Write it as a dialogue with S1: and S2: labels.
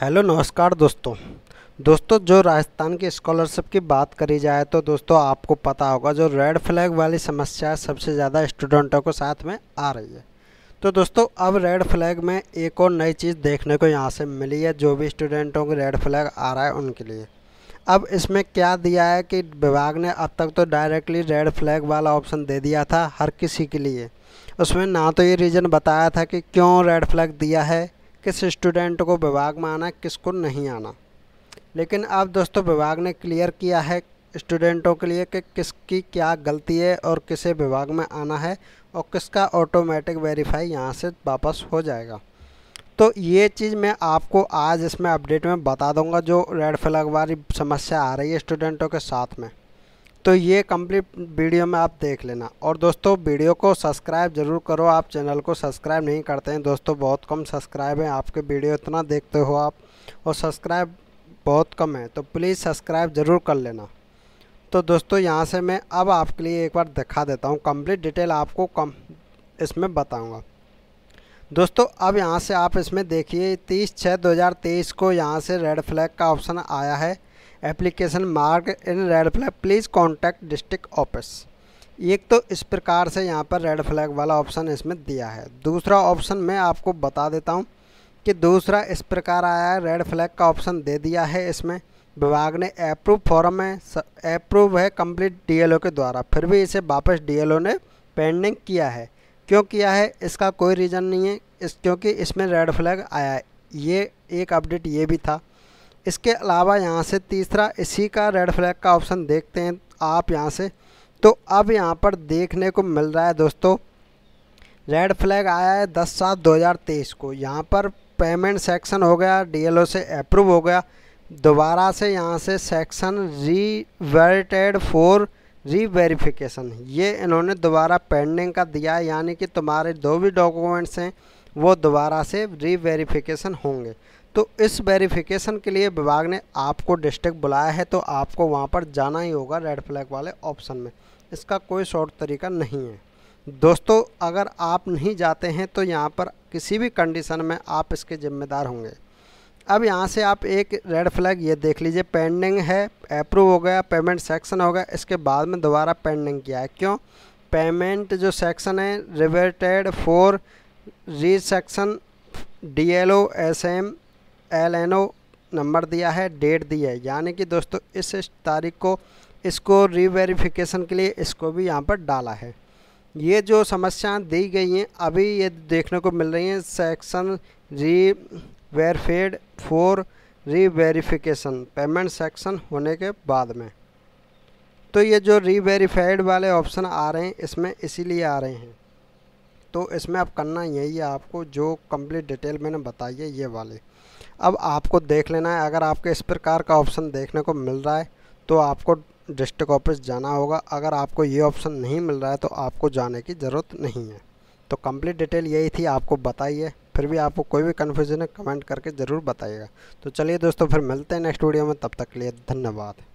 S1: hello नमस्कार दोस्तों दोस्तों जो राजस्थान की स्कॉलरशिप की बात करी जाए तो दोस्तों आपको पता होगा जो रेड फ्लैग वाली समस्या सबसे ज़्यादा स्टूडेंटों को साथ में आ रही है तो दोस्तों अब रेड फ्लैग में एक और नई चीज़ देखने को यहाँ से मिली है जो भी स्टूडेंटों को रेड फ्लैग आ रहा है उनके लिए अब इसमें क्या दिया है कि विभाग ने अब तक तो डायरेक्टली रेड फ्लैग वाला ऑप्शन दे दिया था हर किसी के लिए उसमें ना तो ये रीज़न बताया था कि क्यों रेड फ्लैग दिया है किस स्टूडेंट को विभाग में आना किसको नहीं आना लेकिन अब दोस्तों विभाग ने क्लियर किया है स्टूडेंटों के लिए कि किसकी क्या गलती है और किसे विभाग में आना है और किसका ऑटोमेटिक वेरीफाई यहाँ से वापस हो जाएगा तो ये चीज़ मैं आपको आज इसमें अपडेट में बता दूंगा जो रेड फ्लैग वाली समस्या आ रही है स्टूडेंटों के साथ में तो ये कंप्लीट वीडियो में आप देख लेना और दोस्तों वीडियो को सब्सक्राइब जरूर करो आप चैनल को सब्सक्राइब नहीं करते हैं दोस्तों बहुत कम सब्सक्राइब हैं आपके वीडियो इतना देखते हो आप और सब्सक्राइब बहुत कम है तो प्लीज़ सब्सक्राइब ज़रूर कर लेना तो दोस्तों यहाँ से मैं अब आपके लिए एक बार दिखा देता हूँ कम्प्लीट डिटेल आपको कम इसमें बताऊँगा दोस्तों अब यहाँ से आप इसमें देखिए तीस छः दो हज़ार तेईस को यहाँ से रेड फ्लैग का ऑप्शन आया है application mark in red flag please contact district office एक तो इस प्रकार से यहाँ पर रेड फ्लैग वाला ऑप्शन इसमें दिया है दूसरा ऑप्शन मैं आपको बता देता हूँ कि दूसरा इस प्रकार आया है रेड फ्लैग का ऑप्शन दे दिया है इसमें विभाग ने अप्रूव फॉर्म में अप्रूव है कंप्लीट डीएलओ के द्वारा फिर भी इसे वापस डीएलओ ने पेंडिंग किया है क्यों किया है इसका कोई रीज़न नहीं है इस क्योंकि इसमें रेड फ्लैग आया है ये एक अपडेट ये भी था इसके अलावा यहाँ से तीसरा इसी का रेड फ्लैग का ऑप्शन देखते हैं आप यहाँ से तो अब यहाँ पर देखने को मिल रहा है दोस्तों रेड फ्लैग आया है दस सात दो हज़ार तेईस को यहाँ पर पेमेंट सेक्शन हो गया डी से अप्रूव हो गया दोबारा से यहाँ से सेक्शन रीवर्टेड फॉर रीवेरिफिकेशन ये इन्होंने दोबारा पेंडिंग का दिया है यानी कि तुम्हारे दो भी डॉक्यूमेंट्स हैं वो दोबारा से रीवेरिफिकेशन होंगे तो इस वेरिफिकेशन के लिए विभाग ने आपको डिस्ट्रिक्ट बुलाया है तो आपको वहाँ पर जाना ही होगा रेड फ्लैग वाले ऑप्शन में इसका कोई शॉर्ट तरीका नहीं है दोस्तों अगर आप नहीं जाते हैं तो यहाँ पर किसी भी कंडीशन में आप इसके ज़िम्मेदार होंगे अब यहाँ से आप एक रेड फ्लैग ये देख लीजिए पेंडिंग है अप्रूव हो गया पेमेंट सेक्शन हो गया इसके बाद में दोबारा पेंडिंग किया है क्यों पेमेंट जो सेक्शन है reverted for re section D L O S M L N O number दिया है डेट दी है यानी कि दोस्तों इस, तारीख को इसको रीवेरिफिकेशन के लिए इसको भी यहाँ पर डाला है ये जो समस्याएं दी गई हैं अभी ये देखने को मिल रही हैं सेक्शन री वेरफेड री वेरीफिकेशन पेमेंट सेक्शन होने के बाद में तो ये जो रीवेरीफाइड वाले ऑप्शन आ रहे हैं इसमें इसीलिए आ रहे हैं तो इसमें अब करना यही है आपको जो कंप्लीट डिटेल मैंने बताई है ये वाले अब आपको देख लेना है अगर आपके इस प्रकार का ऑप्शन देखने को मिल रहा है तो आपको डिस्ट्रिक्ट ऑफिस जाना होगा अगर आपको ये ऑप्शन नहीं मिल रहा है तो आपको जाने की ज़रूरत नहीं है तो कंप्लीट डिटेल यही थी आपको बताइए फिर भी आपको कोई भी कन्फ्यूजन है कमेंट करके ज़रूर बताइएगा तो चलिए दोस्तों फिर मिलते हैं नेक्स्ट वीडियो में तब तक के लिए धन्यवाद